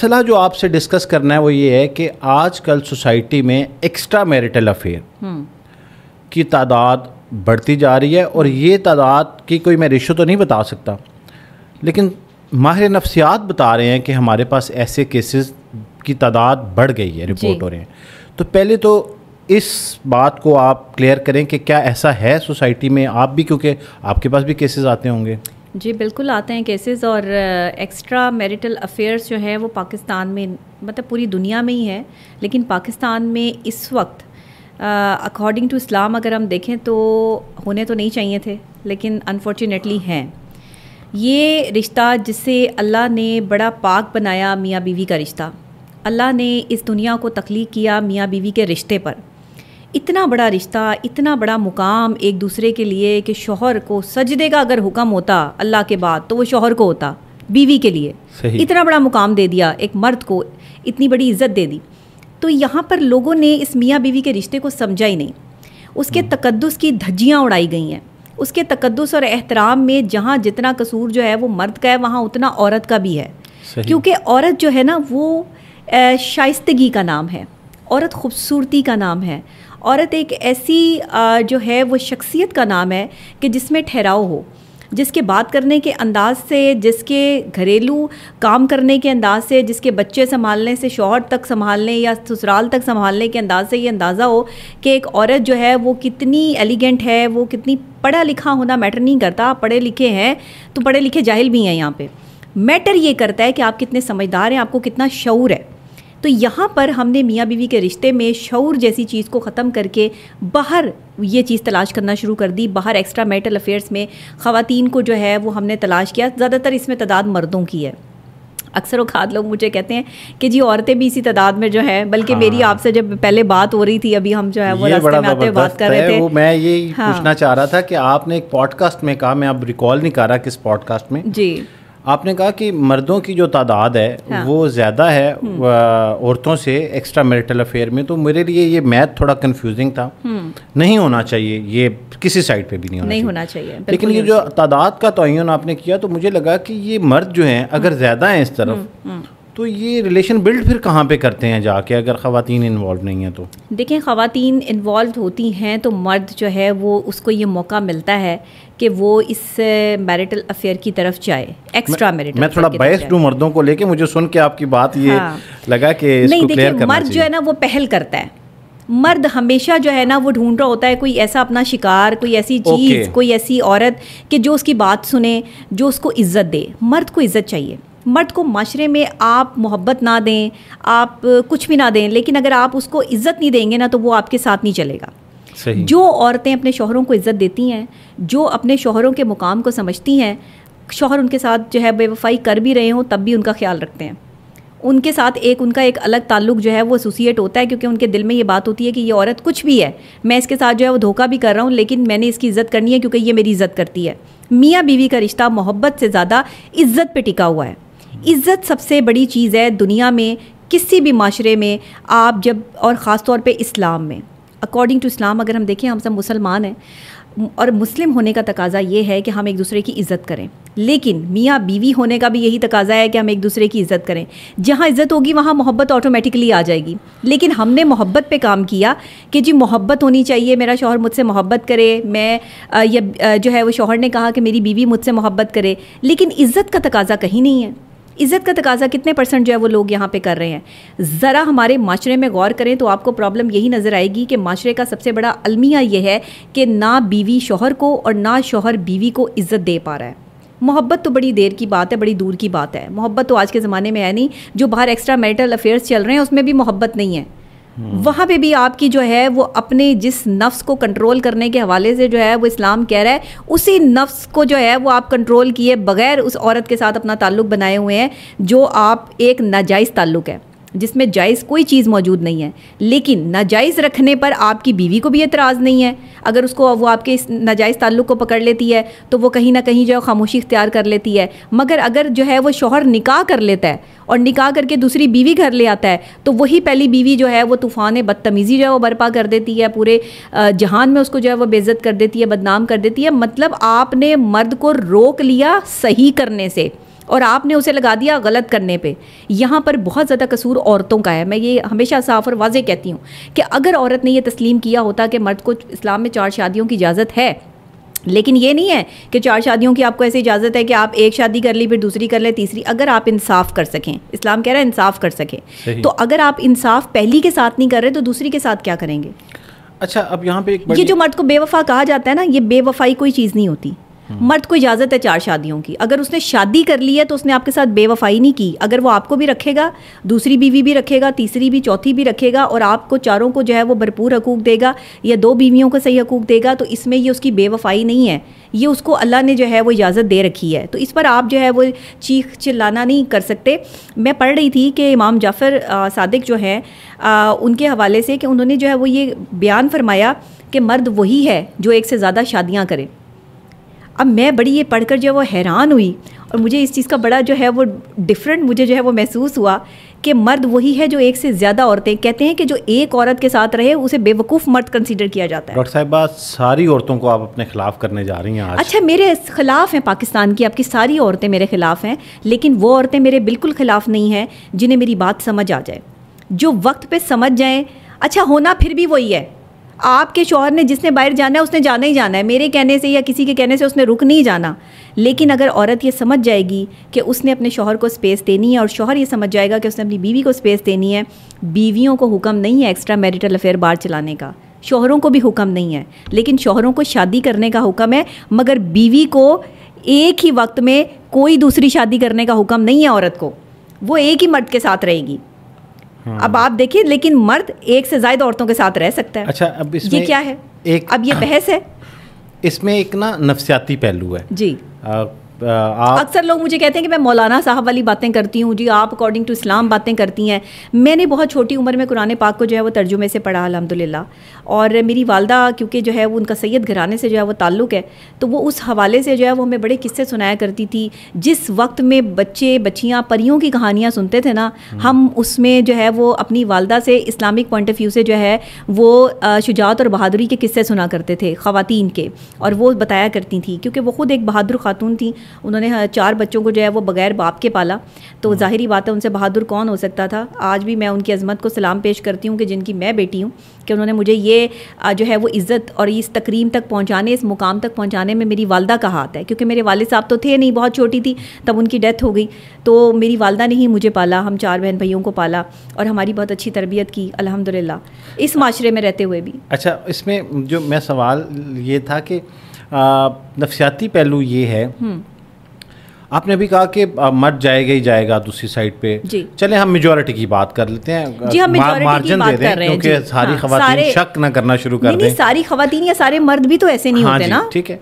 सलाह जो आपसे डिस्कस करना है वो ये है कि आजकल सोसाइटी में एक्स्ट्रा मैरिटल अफेयर की तादाद बढ़ती जा रही है और ये तादाद की कोई मैं रिश्व तो नहीं बता सकता लेकिन माहिर नफ्सियात बता रहे हैं कि हमारे पास ऐसे केसेस की तादाद बढ़ गई है रिपोर्ट हो रहे हैं तो पहले तो इस बात को आप क्लियर करें कि क्या ऐसा है सोसाइटी में आप भी क्योंकि आपके पास भी केसेस आते होंगे जी बिल्कुल आते हैं केसेस और एक्स्ट्रा मैरिटल अफेयर्स जो है वो पाकिस्तान में मतलब पूरी दुनिया में ही है लेकिन पाकिस्तान में इस वक्त अकॉर्डिंग टू इस्लाम अगर हम देखें तो होने तो नहीं चाहिए थे लेकिन अनफॉर्चुनेटली हैं ये रिश्ता जिसे अल्लाह ने बड़ा पाक बनाया मियाँ बीवी का रिश्ता अल्लाह ने इस दुनिया को तख्लीक किया मियाँ बीवी के रिश्ते पर इतना बड़ा रिश्ता इतना बड़ा मुकाम एक दूसरे के लिए कि शोहर को सजदे का अगर हुक्म होता अल्लाह के बाद तो वो शोहर को होता बीवी के लिए इतना बड़ा मुकाम दे दिया एक मर्द को इतनी बड़ी इज्जत दे दी तो यहाँ पर लोगों ने इस मियाँ बीवी के रिश्ते को समझा ही नहीं उसके हम्म। तकदस की धज्जियाँ उड़ाई गई हैं उसके तकदस और एहतराम में जहाँ जितना कसूर जो है वो मर्द का है वहाँ उतना औरत का भी है क्योंकि औरत जो है ना वो शाइस्तगी का नाम है औरत खूबसूरती का नाम है औरत एक ऐसी जो है वो शख्सियत का नाम है कि जिसमें ठहराव हो जिसके बात करने के अंदाज से जिसके घरेलू काम करने के अंदाज से जिसके बच्चे संभालने से शोहर तक संभालने या ससुराल तक संभालने के अंदाज से ये अंदाज़ा हो कि एक औरत जो है वो कितनी एलिगेंट है वो कितनी पढ़ा लिखा होना मैटर नहीं करता आप पढ़े लिखे हैं तो पढ़े लिखे जाहिल भी हैं यहाँ पर मैटर ये करता है कि आप कितने समझदार हैं आपको कितना शौर है तो यहाँ पर हमने मियाँ बीवी के रिश्ते में शौर जैसी चीज़ को ख़त्म करके बाहर ये चीज़ तलाश करना शुरू कर दी बाहर एक्स्ट्रा मेटल अफेयर्स में ख़वान को जो है वो हमने तलाश किया ज़्यादातर इसमें तादाद मर्दों की है अक्सर वाद लोग मुझे कहते हैं कि जी औरतें भी इसी तादाद में जो है बल्कि हाँ। मेरी आपसे जब पहले बात हो रही थी अभी हम जो है वो रास्ते में आते बात कर रहे थे वो मैं ये हाँ। पूछना चाह रहा था कि आपने एक पॉडकास्ट में कहा मैं अब रिकॉल नहीं कर रहा किस पॉडकास्ट में जी आपने कहा कि मर्दों की जो तादाद है हाँ। वो ज़्यादा है हम्म। औरतों से एक्स्ट्रा मेरिटल अफेयर में तो मेरे लिए ये मैथ थोड़ा कंफ्यूजिंग था हम्म। नहीं होना चाहिए ये किसी साइड पे भी नहीं होना नहीं चाहिए। होना चाहिए लेकिन ये जो तादाद का तयन आपने किया तो मुझे लगा कि ये मर्द जो हैं अगर हम्म। ज़्यादा हैं इस तरफ तो ये रिलेशन बिल्ड फिर कहाँ पे करते हैं जाके अगर खातन इन्वॉल्व नहीं है तो देखें ख़वातीन इन्वॉल्व होती हैं तो मर्द जो है वो उसको ये मौका मिलता है कि वो इस मैरिटल अफेयर की तरफ जाए एक्स्ट्रा मैरिटल मैं थोड़ा बेस्ट हूँ मर्दों को लेके मुझे सुन के आपकी बात ये हाँ। लगा कि नहीं देखिए मर्द जो है ना वो पहल करता है मर्द हमेशा जो है ना वो ढूंढ रहा होता है कोई ऐसा अपना शिकार कोई ऐसी चीज़ okay. कोई ऐसी औरत कि जो उसकी बात सुने जो उसको इज्जत दे मर्द को इज्जत चाहिए मर्द को माशरे में आप मोहब्बत ना दें आप कुछ भी ना दें लेकिन अगर आप उसको इज़्ज़त नहीं देंगे ना तो वो आपके साथ नहीं चलेगा जो औरतें अपने शोहरों को इज़्ज़त देती हैं जो अपने शोहरों के मुकाम को समझती हैं शोहर उनके साथ जो है बेवफाई कर भी रहे हों तब भी उनका ख्याल रखते हैं उनके साथ एक उनका एक अलग ताल्लुक जो है वो एसोसिएट होता है क्योंकि उनके दिल में ये बात होती है कि ये औरत कुछ भी है मैं इसके साथ जो है वो धोखा भी कर रहा हूँ लेकिन मैंने इसकी इज़्ज़त करनी है क्योंकि ये मेरी इज़्ज़त करती है मियाँ बीवी का रिश्ता मोहब्बत से ज़्यादा इज़्ज़त पे टिका हुआ है इज़्ज़त सबसे बड़ी चीज़ है दुनिया में किसी भी माशरे में आप जब और ख़ास तौर पे इस्लाम में अकॉर्डिंग टू इस्लाम अगर हम देखें हम सब मुसलमान हैं और मुस्लिम होने का तकाजा ये है कि हम एक दूसरे की इज़्ज़त करें लेकिन मियाँ बीवी होने का भी यही तकाजा है कि हम एक दूसरे की इज़्ज़त करें जहाँ इज़्ज़त होगी वहाँ मोहब्बत ऑटोमेटिकली आ जाएगी लेकिन हमने मोहब्बत पे काम किया कि जी मोहब्बत होनी चाहिए मेरा शोहर मुझसे मोहब्बत करे मैं या जो है वो शोहर ने कहा कि मेरी बीवी मुझसे मोहब्बत करे लेकिन इज़्ज़त का तकाजा कहीं नहीं है इज़्ज़त का तकाजा कितने परसेंट जो है वो लोग यहाँ पे कर रहे हैं ज़रा हमारे माशरे में गौर करें तो आपको प्रॉब्लम यही नज़र आएगी कि माशरे का सबसे बड़ा अलमिया यह है कि ना बीवी शोहर को और ना शोहर बीवी को इज़्ज़त दे पा रहा है मोहब्बत तो बड़ी देर की बात है बड़ी दूर की बात है मोहब्बत तो आज के ज़माने में है नहीं जो बाहर एक्स्ट्रा मैरिटल अफेयर्स चल रहे हैं उसमें भी मोहब्बत नहीं है हम्म। वहाँ पे भी आपकी जो है वो अपने जिस नफ्स को कंट्रोल करने के हवाले से जो है वो इस्लाम कह रहा है उसी नफ्स को जो है वो आप कंट्रोल किए बगैर उस औरत के साथ अपना ताल्लुक बनाए हुए हैं जो आप एक नाजायज़ ताल्लुक़ है जिसमें जायज़ कोई चीज़ मौजूद नहीं है लेकिन नाजायज़ रखने पर आपकी बीवी को भी एतराज़ नहीं है अगर उसको वो आपके इस नाजायज़ ताल्लुक को पकड़ लेती है तो वो कहीं ना कहीं जो है खामोशी इख्तियार कर लेती है मगर अगर जो है वो शोहर निकाह कर लेता है और निकाह करके दूसरी बीवी घर ले आता है तो वही पहली बीवी जो है वो तूफ़ान बदतमीज़ी जो है वो बर्पा कर देती है पूरे जहान में उसको जो है वो बेज़त कर देती है बदनाम कर देती है मतलब आपने मर्द को रोक लिया सही करने से और आपने उसे लगा दिया गलत करने पे यहाँ पर बहुत ज़्यादा कसूर औरतों का है मैं ये हमेशा साफ और वाजे कहती हूँ कि अगर औरत ने यह तस्लीम किया होता कि मर्द को इस्लाम में चार शादियों की इजाज़त है लेकिन ये नहीं है कि चार शादियों की आपको ऐसी इजाज़त है कि आप एक शादी कर ली फिर दूसरी कर ले तीसरी अगर आप इंसाफ कर सकें इस्लाम कह रहा है इंसाफ कर सकें तो अगर आप इंसाफ पहली के साथ नहीं कर रहे तो दूसरी के साथ क्या करेंगे अच्छा अब यहाँ पे एक ये जो मर्द को बेवफा कहा जाता है ना ये बेवफाई कोई चीज़ नहीं होती मर्द को इजाज़त है चार शादियों की अगर उसने शादी कर ली है तो उसने आपके साथ बेवफाई नहीं की अगर वो आपको भी रखेगा दूसरी बीवी भी रखेगा तीसरी भी चौथी भी रखेगा और आपको चारों को जो है वो भरपूर हकूक देगा या दो बीवियों को सही हकूक देगा तो इसमें ये उसकी बेवफाई नहीं है ये उसको अल्लाह ने जो है वो इजाज़त दे रखी है तो इस पर आप जो है वो चीख चिल्लाना नहीं कर सकते मैं पढ़ रही थी कि इमाम जाफ़र सादिक जो हैं उनके हवाले से कि उन्होंने जो है वो ये बयान फरमाया कि मर्द वही है जो एक से ज़्यादा शादियाँ करें अब मैं बड़ी ये पढ़कर जो है वो हैरान हुई और मुझे इस चीज़ का बड़ा जो है वो डिफरेंट मुझे जो है वो महसूस हुआ कि मर्द वही है जो एक से ज़्यादा औरतें कहते हैं कि जो एक औरत के साथ रहे उसे बेवकूफ़ मर्द कंसीडर किया जाता है डॉक्टर साहिबा सारी औरतों को आप अपने खिलाफ करने जा रही हैं आज अच्छा मेरे खिलाफ हैं पाकिस्तान की आपकी सारी औरतें मेरे खिलाफ हैं लेकिन वो औरतें मेरे बिल्कुल खिलाफ नहीं हैं जिन्हें मेरी बात समझ आ जाए जो वक्त पर समझ जाएँ अच्छा होना फिर भी वही है आपके शोहर ने जिसने बाहर जाना है उसने जाना ही जाना है मेरे कहने से या किसी के कहने से उसने रुक नहीं जाना लेकिन अगर औरत ये समझ जाएगी कि उसने अपने शोहर को स्पेस देनी है और शोहर ये समझ जाएगा कि उसने अपनी बीवी को स्पेस देनी है बीवियों को हुक्म नहीं है एक्स्ट्रा मैरिटल अफेयर बाहर चलाने का शोहरों को भी हुक्म नहीं है लेकिन शोहरों को शादी करने का हुक्म है मगर बीवी को एक ही वक्त में कोई दूसरी शादी करने का हुक्म नहीं है औरत को वो एक ही मर्द के साथ रहेगी हाँ। अब आप देखिए लेकिन मर्द एक से ज्यादा औरतों के साथ रह सकता है अच्छा अब इसमें ये क्या है एक अब ये हाँ। बहस है इसमें एक ना नफसियाती पहलू है जी आ, अक्सर लोग मुझे कहते हैं कि मैं मौलाना साहब वाली बातें करती हूँ जी आप अकॉर्डिंग टू इस्लाम बातें करती हैं मैंने बहुत छोटी उम्र में कुरान पाक को जो है वो तर्जुमे से पढ़ा अलहमदिल्ला और मेरी वालदा क्योंकि जो है वो उनका सैयद घराने से जो है वो ताल्लुक़ है तो वो उस हवाले से जो है वो हमें बड़े किस्से सुनाया करती थी जिस वक्त में बच्चे बच्चियाँ परियों की कहानियाँ सुनते थे ना हम्म। हम उसमें जो है वो अपनी वालदा से इस्लामिक पॉइंट ऑफ व्यू से जो है वो शुजात और बहादुरी के किस्से सुना करते थे ख़वातीन के और वो बताया करती थी क्योंकि वो ख़ुद एक बहादुर खातून थी उन्होंने हाँ, चार बच्चों को जो है वो बगैर बाप के पाला तो हाँ। जाहिर बात है उनसे बहादुर कौन हो सकता था आज भी मैं उनकी अजमत को सलाम पेश करती हूँ कि जिनकी मैं बेटी हूँ कि उन्होंने मुझे ये जो है वो इज़्ज़त और इस तकरीम तक पहुँचाने इस मुकाम तक पहुँचाने में मेरी वालदा का हाथ है क्योंकि मेरे वाले साहब तो थे नहीं बहुत छोटी थी तब उनकी डेथ हो गई तो मेरी वालदा ने ही मुझे पाला हम चार बहन भाइयों को पाला और हमारी बहुत अच्छी तरबियत की अलहमदिल्ला इस माशरे में रहते हुए भी अच्छा इसमें जो मैं सवाल ये था कि नफसियाती पहलू ये है आपने अभी कहा कि मर्द जाएगा ही जाएगा दूसरी साइड पे चले हम मेजोरिटी की बात कर लेते हैं जी हम मेजोरिटी मार, की बात कर रहे हैं क्योंकि सारी हाँ, खवातीन शक ना करना शुरू कर दें सारी खवातीन या सारे मर्द भी तो ऐसे नहीं हाँ होते ना ठीक है